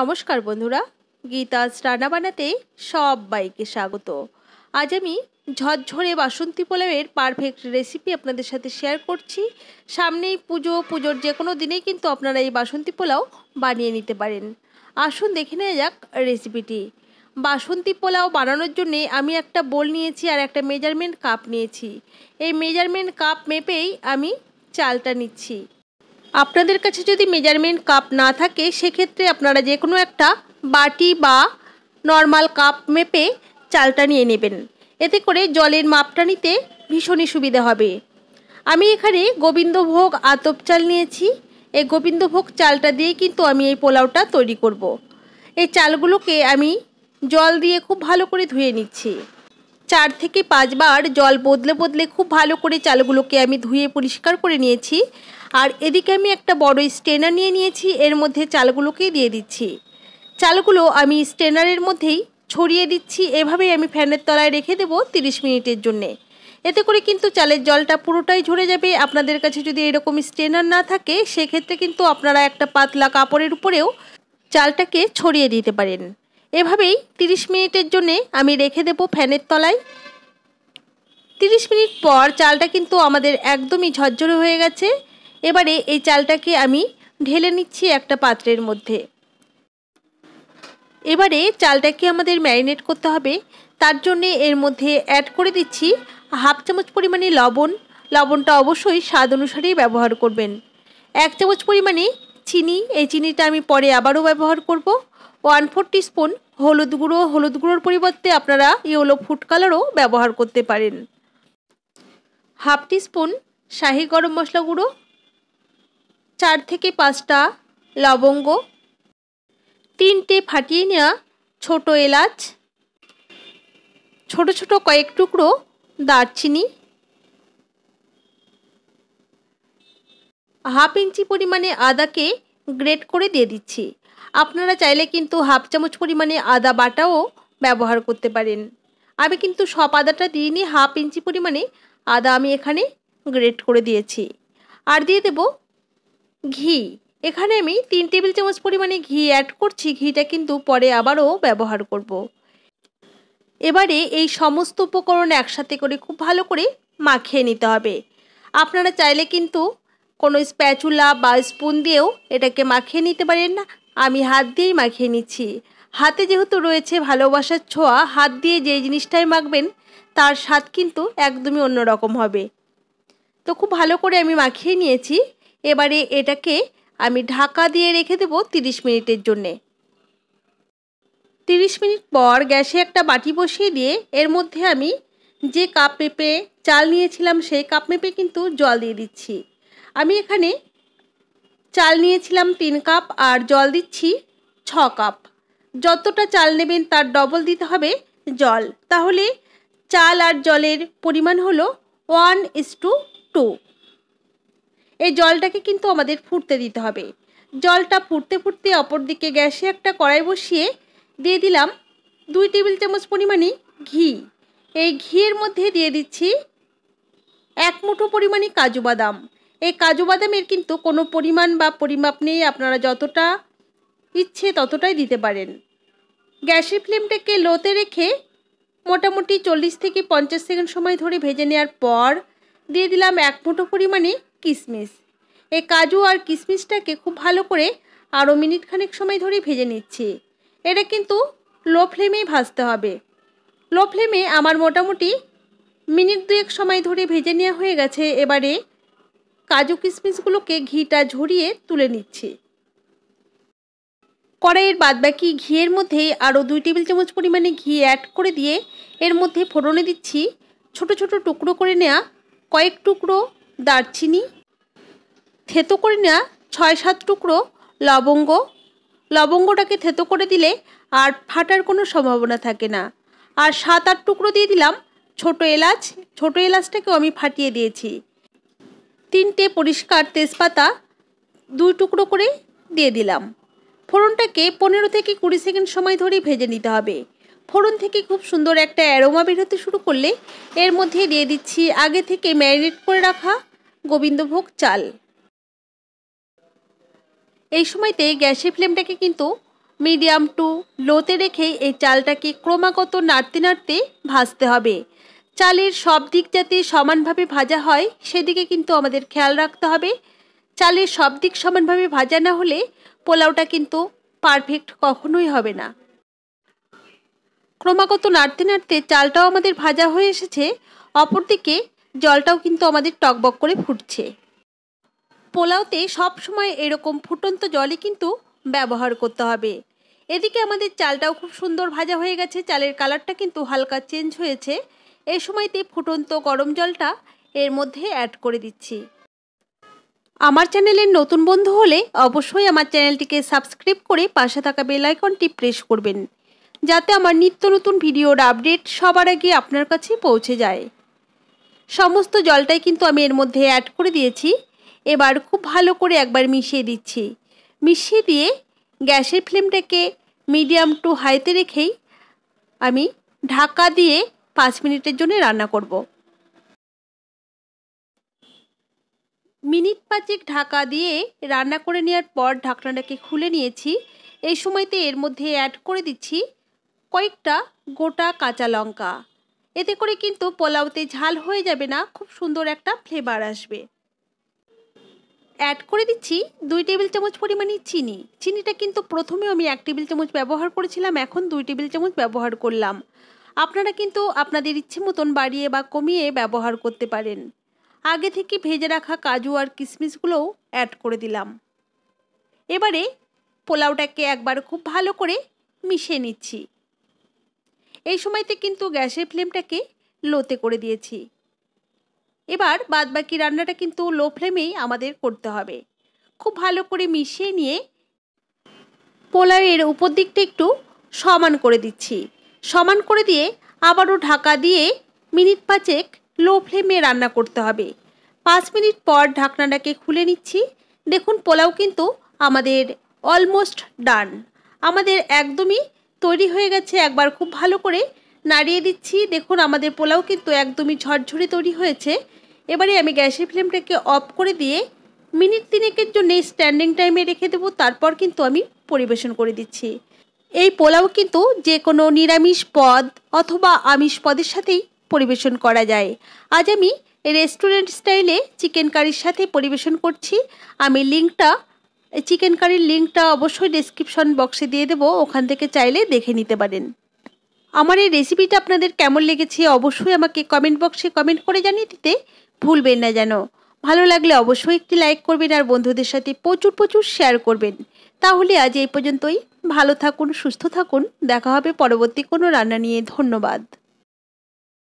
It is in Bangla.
নমস্কার বন্ধুরা গীতাজ রান্নাবান্নাতে সবাইকে স্বাগত আজ আমি ঝরঝরে বাসন্তী পোলাওয়ের পারফেক্ট রেসিপি আপনাদের সাথে শেয়ার করছি সামনেই পুজো পুজোর যে কোনো দিনেই কিন্তু আপনারা এই বাসন্তী পোলাও বানিয়ে নিতে পারেন আসুন দেখে নেওয়া যাক রেসিপিটি বাসন্তী পোলাও বানানোর জন্যে আমি একটা বোল নিয়েছি আর একটা মেজারমেন্ট কাপ নিয়েছি এই মেজারমেন্ট কাপ মেপেই আমি চালটা নিচ্ছি আপনাদের কাছে যদি মেজারমেন্ট কাপ না থাকে সেক্ষেত্রে আপনারা যে কোনো একটা বাটি বা নর্মাল কাপ মেপে চালটা নিয়ে নেবেন এতে করে জলের মাপটা নিতে ভীষণই সুবিধা হবে আমি এখানে গোবিন্দভোগ আতপ চাল নিয়েছি এই গোবিন্দভোগ চালটা দিয়ে কিন্তু আমি এই পোলাওটা তৈরি করব। এই চালগুলোকে আমি জল দিয়ে খুব ভালো করে ধুয়ে নিচ্ছি চার থেকে পাঁচবার জল বদলে বদলে খুব ভালো করে চালগুলোকে আমি ধুয়ে পরিষ্কার করে নিয়েছি আর এদিকে আমি একটা বড় স্টেনার নিয়ে নিয়েছি এর মধ্যে চালগুলোকে দিয়ে দিচ্ছি চালগুলো আমি স্টেনারের মধ্যেই ছড়িয়ে দিচ্ছি এভাবেই আমি ফ্যানের তলায় রেখে দেবো তিরিশ মিনিটের জন্যে এতে করে কিন্তু চালের জলটা পুরোটাই ঝরে যাবে আপনাদের কাছে যদি এরকম স্টেনার না থাকে সেক্ষেত্রে কিন্তু আপনারা একটা পাতলা কাপড়ের উপরেও চালটাকে ছড়িয়ে দিতে পারেন এভাবেই তিরিশ মিনিটের জন্যে আমি রেখে দেব ফ্যানের তলায় তিরিশ মিনিট পর চালটা কিন্তু আমাদের একদমই ঝরঝরে হয়ে গেছে এবারে এই চালটাকে আমি ঢেলে নিচ্ছি একটা পাত্রের মধ্যে এবারে চালটাকে আমাদের ম্যারিনেট করতে হবে তার জন্যে এর মধ্যে অ্যাড করে দিচ্ছি হাফ চামচ পরিমাণে লবণ লবণটা অবশ্যই স্বাদ অনুসারেই ব্যবহার করবেন এক চামচ পরিমাণে চিনি এই চিনিটা আমি পরে আবারও ব্যবহার করব ওয়ান ফোর স্পুন হলুদ গুঁড়ো হলুদ গুঁড়োর পরিবর্তে আপনারা ইয়েলো ফুড কালারও ব্যবহার করতে পারেন হাফ স্পুন শাহি গরম মশলা গুঁড়ো চার থেকে পাঁচটা লবঙ্গ তিনটে ফাটিয়ে নেওয়া ছোট এলাচ ছোট ছোট কয়েক টুকরো দারচিনি হাফ ইঞ্চি পরিমাণে আদাকে গ্রেট করে দিয়ে দিচ্ছি আপনারা চাইলে কিন্তু হাফ চামচ পরিমাণে আদা বাটাও ব্যবহার করতে পারেন আমি কিন্তু সব আদাটা দিইনি হাফ ইঞ্চি পরিমাণে আদা আমি এখানে গ্রেট করে দিয়েছি আর দিয়ে দেবো ঘি এখানে আমি তিন টেবিল চামচ পরিমাণে ঘি অ্যাড করছি ঘিটা কিন্তু পরে আবারও ব্যবহার করব। এবারে এই সমস্ত উপকরণ একসাথে করে খুব ভালো করে মাখিয়ে নিতে হবে আপনারা চাইলে কিন্তু কোনো স্প্যাচুলা বা স্পুন দিয়েও এটাকে মাখিয়ে নিতে পারেন না আমি হাত দিয়েই মাখিয়ে নিচ্ছি হাতে যেহেতু রয়েছে ভালোবাসার ছোঁয়া হাত দিয়ে যে জিনিসটাই মাখবেন তার স্বাদ কিন্তু একদমই অন্যরকম হবে তো খুব ভালো করে আমি মাখিয়ে নিয়েছি এবারে এটাকে আমি ঢাকা দিয়ে রেখে দেবো তিরিশ মিনিটের জন্যে তিরিশ মিনিট পর গ্যাসে একটা বাটি বসিয়ে দিয়ে এর মধ্যে আমি যে কাপ মেপে চাল নিয়েছিলাম সেই কাপ মেপে কিন্তু জল দিয়ে দিচ্ছি আমি এখানে চাল নিয়েছিলাম তিন কাপ আর জল দিচ্ছি ছ কাপ যতটা চাল নেবেন তার ডবল দিতে হবে জল তাহলে চাল আর জলের পরিমাণ হলো ওয়ান ইস টু টু এই জলটাকে কিন্তু আমাদের ফুটতে দিতে হবে জলটা ফুটতে ফুটতে অপরদিকে গ্যাসে একটা কড়াই বসিয়ে দিয়ে দিলাম দুই টেবিল চামচ পরিমাণে ঘি এই ঘিয়ের মধ্যে দিয়ে দিচ্ছি এক মুঠো পরিমাণে কাজু বাদাম এই কাজু বাদামের কিন্তু কোনো পরিমাণ বা পরিমাপ নেই আপনারা যতটা ইচ্ছে ততটাই দিতে পারেন গ্যাসের ফ্লেমটাকে লোতে রেখে মোটামুটি চল্লিশ থেকে পঞ্চাশ সেকেন্ড সময় ধরে ভেজে নেওয়ার পর দিয়ে দিলাম এক মুঠো পরিমাণে কিশমিশ এই কাজু আর কিশমিশটাকে খুব ভালো করে আরও মিনিট খানেক সময় ধরে ভেজে নিচ্ছি এটা কিন্তু লো ফ্লেমেই ভাজতে হবে লো ফ্লেমে আমার মোটামুটি মিনিট দুয়েক সময় ধরে ভেজে নেওয়া হয়ে গেছে এবারে কাজু কিশমিশগুলোকে ঘিটা ঝরিয়ে তুলে নিচ্ছি কড়াইয়ের বাদবাকি ঘিয়ের মধ্যে আরও দুই টেবিল চামচ পরিমাণে ঘি অ্যাড করে দিয়ে এর মধ্যে ফোড়নে দিচ্ছি ছোট ছোট টুকরো করে নেওয়া কয়েক টুকরো দারচিনি থেতো করে নেওয়া ছয় সাত টুকরো লবঙ্গ লবঙ্গটাকে থেতো করে দিলে আর ফাটার কোনো সম্ভাবনা থাকে না আর সাত আট টুকরো দিয়ে দিলাম ছোট এলাচ ছোট এলাচটাকেও আমি ফাটিয়ে দিয়েছি তিনটে পরিষ্কার তেজপাতা দুই টুকরো করে দিয়ে দিলাম ফোড়নটাকে পনেরো থেকে কুড়ি সেকেন্ড সময় ধরে ভেজে নিতে হবে ফোড়ন থেকে খুব সুন্দর একটা অ্যারোমা বেরোতে শুরু করলে এর মধ্যে দিয়ে দিচ্ছি আগে থেকে ম্যারিনেট করে রাখা গোবিন্দভোগ চাল এই সময়তে গ্যাসের ফ্লেমটাকে কিন্তু মিডিয়াম টু লোতে রেখে এই চালটাকে ক্রমাগত নাড়তে নাড়তে ভাজতে হবে চালের সব দিক যাতে সমানভাবে ভাজা হয় সেদিকে কিন্তু আমাদের খেয়াল রাখতে হবে চালের সব দিক সমানভাবে ভাজা না হলে পোলাওটা কিন্তু পারফেক্ট কখনোই হবে না ক্রমাগত নাড়তে নাড়তে চালটাও আমাদের ভাজা হয়ে এসেছে অপরদিকে জলটাও কিন্তু আমাদের টকবক করে ফুটছে পোলাওতে সবসময় এরকম ফুটন্ত জলই কিন্তু ব্যবহার করতে হবে এদিকে আমাদের চালটাও খুব সুন্দর ভাজা হয়ে গেছে চালের কালারটা কিন্তু হালকা চেঞ্জ হয়েছে এই সময়তে ফুটন্ত গরম জলটা এর মধ্যে অ্যাড করে দিচ্ছি আমার চ্যানেলের নতুন বন্ধু হলে অবশ্যই আমার চ্যানেলটিকে সাবস্ক্রাইব করে পাশে থাকা বেল আইকনটি প্রেস করবেন যাতে আমার নিত্য নতুন ভিডিওর আপডেট সবার আগে আপনার কাছে পৌঁছে যায় সমস্ত জলটাই কিন্তু আমি এর মধ্যে অ্যাড করে দিয়েছি এবার খুব ভালো করে একবার মিশিয়ে দিচ্ছি মিশিয়ে দিয়ে গ্যাসের ফ্লেমটাকে মিডিয়াম টু হাইতে রেখেই আমি ঢাকা দিয়ে পাঁচ মিনিটের জন্য রান্না করব মিনিট পাঁচেক ঢাকা দিয়ে রান্না করে নেওয়ার পর ঢাকনাটাকে খুলে নিয়েছি এই সময়তে এর মধ্যে অ্যাড করে দিচ্ছি কয়েকটা গোটা কাঁচা লঙ্কা এতে করে কিন্তু পোলাওতে ঝাল হয়ে যাবে না খুব সুন্দর একটা ফ্লেভার আসবে অ্যাড করে দিচ্ছি দুই টেবিল চামচ পরিমাণে চিনি চিনিটা কিন্তু প্রথমে আমি এক টেবিল চামচ ব্যবহার করেছিলাম এখন দুই টেবিল চামচ ব্যবহার করলাম আপনারা কিন্তু আপনাদের ইচ্ছে মতন বাড়িয়ে বা কমিয়ে ব্যবহার করতে পারেন আগে থেকে ভেজে রাখা কাজু আর কিশমিশগুলোও অ্যাড করে দিলাম এবারে পোলাওটাকে একবার খুব ভালো করে মিশিয়ে নিচ্ছি এই সময়তে কিন্তু গ্যাসের ফ্লেমটাকে লোতে করে দিয়েছি এবার বাদবাকি রান্নাটা কিন্তু লো ফ্লেমেই আমাদের করতে হবে খুব ভালো করে মিশিয়ে নিয়ে পোলাওয়ের উপর দিকটা একটু সমান করে দিচ্ছি সমান করে দিয়ে আবারও ঢাকা দিয়ে মিনিট পাঁচেক লো ফ্লেমে রান্না করতে হবে পাঁচ মিনিট পর ঢাকনাটাকে খুলে নিচ্ছি দেখুন পোলাও কিন্তু আমাদের অলমোস্ট ডান আমাদের একদমই তৈরি হয়ে গেছে একবার খুব ভালো করে নাড়িয়ে দিচ্ছি দেখুন আমাদের পোলাও কিন্তু একদমই ঝরঝরে তৈরি হয়েছে এবারে আমি গ্যাসের ফ্লেমটাকে অফ করে দিয়ে মিনিট তিনেকের জন্য স্ট্যান্ডিং টাইমে রেখে দেবো তারপর কিন্তু আমি পরিবেশন করে দিচ্ছি এই পোলাও কিন্তু যে কোনো নিরামিষ পদ অথবা আমিষ পদের সাথেই পরিবেশন করা যায় আজ আমি রেস্টুরেন্ট স্টাইলে চিকেন কারির সাথে পরিবেশন করছি আমি লিঙ্কটা চিকেন কারির লিঙ্কটা অবশ্যই ডেসক্রিপশন বক্সে দিয়ে দেবো ওখান থেকে চাইলে দেখে নিতে পারেন আমার এই রেসিপিটা আপনাদের কেমন লেগেছে অবশ্যই আমাকে কমেন্ট বক্সে কমেন্ট করে জানিয়ে দিতে ভুলবেন না যেন ভালো লাগলে অবশ্যই একটি লাইক করবেন আর বন্ধুদের সাথে প্রচুর প্রচুর শেয়ার করবেন তাহলে আজ এই পর্যন্তই ভালো থাকুন সুস্থ থাকুন দেখা হবে পরবর্তী কোনো রান্না নিয়ে ধন্যবাদ